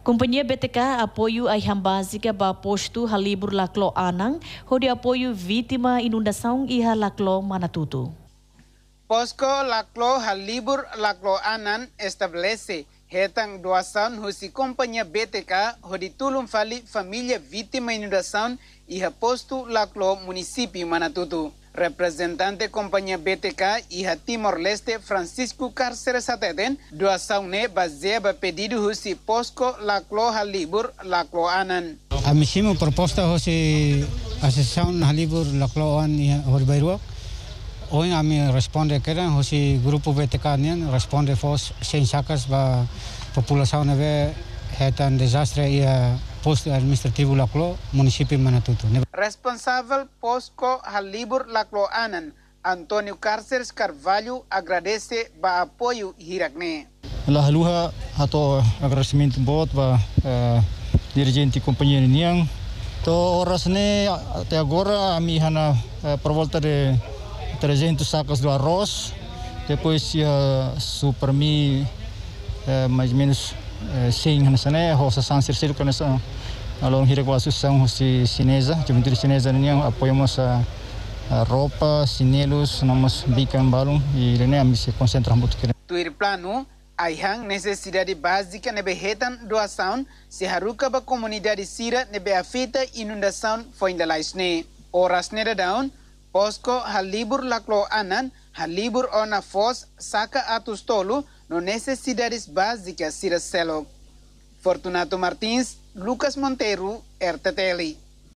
Companhia BTK apoyu ayam bazika Básica para Halibur laklo Anang, hodi apoyu vítima inundação iha laklo Manatutu. Posko laklo Halibur laklo anan estabelece hetang duasan hoje Companhia BTK, hodi tulung fali família vítima inundação iha postu laklo munisipi Manatutu representante compañía BTK iha Timor Leste Francisco Cárceres ateten dua saune bazeba pedido husi posco la cloja libur Kami sih mau proposta husi asesão halibur la cloan iha horbairua. Oin ami responde keran husi grupu BTK nian responde fos sen sakas ba população neve hetan desastre iha postul administrativul acolo, municipiul Manatutu. Responsabil Posco Halibur Lacloanan, Antonio Carceres Carvalho, agradece ba apoio Hiracne. La haluha atau agradecimento bot ba uh, dirigente companhia niang. To oras ne até agora a mi hana uh, por volta de 300 do arroz. Depois uh, eh, supermi, mi uh, mais ou menos Eh, singhasane né? hosa sansir sir que sa along hira kwa susang hosi sineza juventude sineza ni né? apoiamos a roupa chinelos nomos bican balon e rene né? a a concentra muito que tuir plano aihang necessidade básica nebe hetan doação se haruka ba comunidade sira nebe afeta inundação foi ainda laisne horas neda down Posko halibur laklo anan, halibur ona fos saka atus tolu no necessidades básicas sira selo. Fortunato Martins, Lucas Monteiro, RTTL.